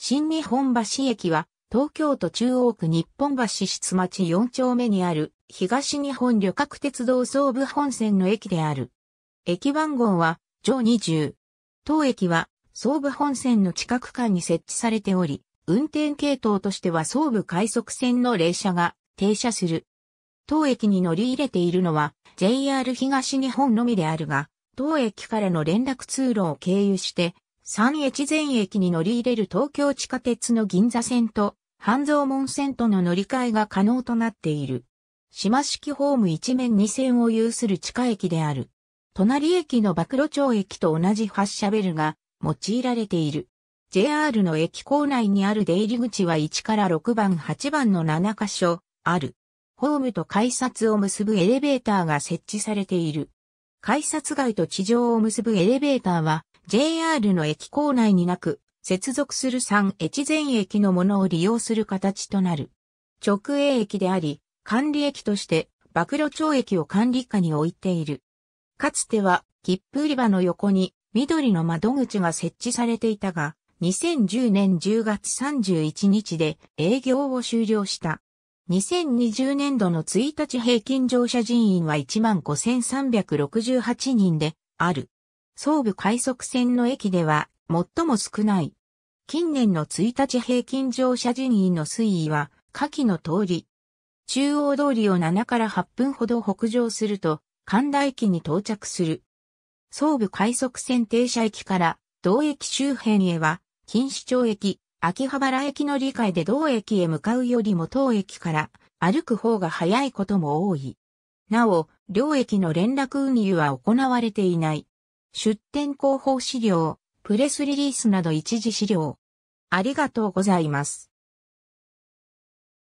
新日本橋駅は、東京都中央区日本橋室町4丁目にある、東日本旅客鉄道総武本線の駅である。駅番号は、上20。当駅は、総武本線の近く間に設置されており、運転系統としては総武快速線の列車が停車する。当駅に乗り入れているのは JR 東日本のみであるが、当駅からの連絡通路を経由して三越前駅に乗り入れる東京地下鉄の銀座線と半蔵門線との乗り換えが可能となっている。島式ホーム一面二線を有する地下駅である。隣駅の曝露町駅と同じ発車ベルが用いられている。JR の駅構内にある出入り口は1から6番8番の7カ所ある。ホームと改札を結ぶエレベーターが設置されている。改札外と地上を結ぶエレベーターは JR の駅構内になく、接続する3越前駅のものを利用する形となる。直営駅であり、管理駅として、曝露町駅を管理下に置いている。かつては、切符売り場の横に緑の窓口が設置されていたが、2010年10月31日で営業を終了した。2020年度の1日平均乗車人員は15,368人である。総武快速線の駅では最も少ない。近年の1日平均乗車人員の推移は下記の通り。中央通りを7から8分ほど北上すると神田駅に到着する。総武快速線停車駅から同駅周辺へは錦糸町駅、秋葉原駅の理解で同駅へ向かうよりも当駅から歩く方が早いことも多い。なお、両駅の連絡運輸は行われていない。出展広報資料、プレスリリースなど一時資料。ありがとうございます。